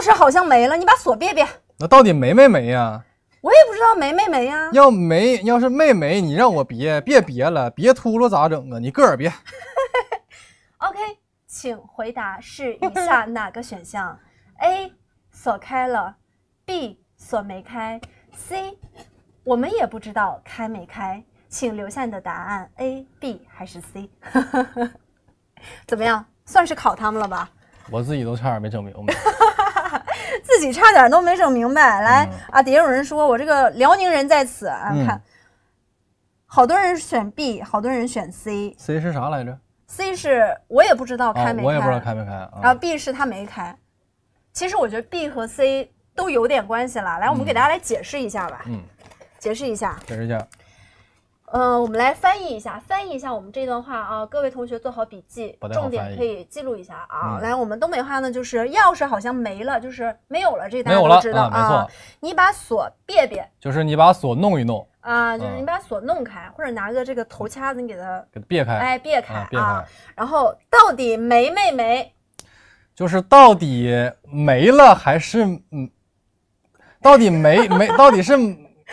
是好像没了，你把锁别别。那到底没没没呀？我也不知道没没没呀。要没，要是没没，你让我别别别了，别秃噜咋整啊？你个儿别。OK，请回答是以下哪个选项？A. 锁开了，B. 锁没开，C. 我们也不知道开没开。请留下你的答案，A、B 还是 C？怎么样，算是考他们了吧？我自己都差点没整明白。自己差点都没整明白，来啊！底下有人说我这个辽宁人在此，啊，看，好多人选 B，好多人选 C，C 是啥来着？C 是我也不知道开没开，我也不知道开没开啊。然后 B 是他没开，其实我觉得 B 和 C 都有点关系了，来，我们给大家来解释一下吧，嗯，解释一下，解释一下。嗯，我们来翻译一下，翻译一下我们这段话啊，各位同学做好笔记，重点可以记录一下啊。来，我们东北话呢，就是钥匙好像没了，就是没有了这大家都知道啊。你把锁别别，就是你把锁弄一弄啊，就是你把锁弄开，或者拿个这个头卡子你给它给它别开，哎，别开啊。然后到底没没没，就是到底没了还是嗯，到底没没，到底是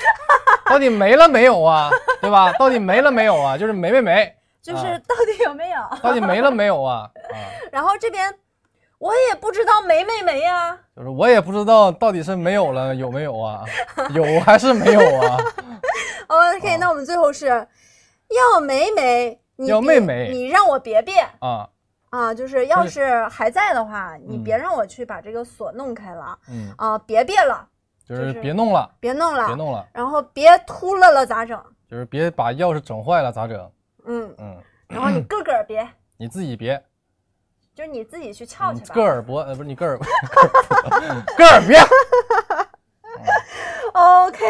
到底没了没有啊？对吧？到底没了没有啊？就是没没没，就是到底有没有？到底没了没有啊？然后这边，我也不知道没没没呀，就是我也不知道到底是没有了有没有啊？有还是没有啊？OK，那我们最后是要没没，要妹妹，你让我别变啊啊！就是要是还在的话，你别让我去把这个锁弄开了，嗯啊，别变了，就是别弄了，别弄了，别弄了，然后别秃了了咋整？就是别把钥匙整坏了，咋整？嗯嗯，然后你个儿别，你自己别，就是你自己去撬去吧。个儿不，呃，不是你个儿，个儿别。OK，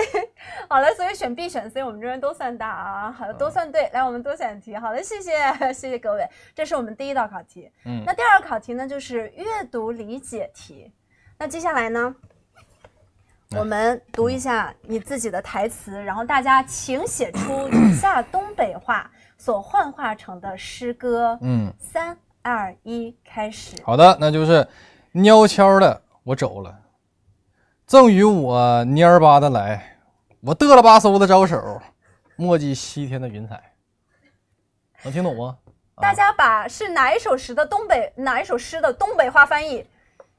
好了，所以选 B 选 C，我们这边都算大啊，好都算对。来，我们多选题，好的，谢谢 谢谢各位，这是我们第一道考题。嗯，那第二考题呢，就是阅读理解题。那接下来呢？我们读一下你自己的台词，然后大家请写出以下东北话所幻化成的诗歌。嗯，三二一，开始。好的，那就是喵悄的我走了，赠与我蔫儿吧的来，我嘚了吧嗖的招手，墨迹西天的云彩，能听懂吗？大家把是哪一首诗的东北哪一首诗的东北话翻译，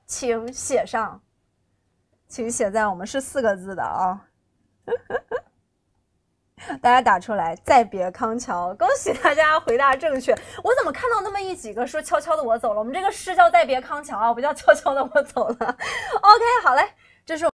请写上。请写在我们是四个字的啊，大家打出来，《再别康桥》。恭喜大家回答正确，我怎么看到那么一几个说“悄悄的我走了”，我们这个是叫《再别康桥》啊，不叫“悄悄的我走了”。OK，好嘞，这是。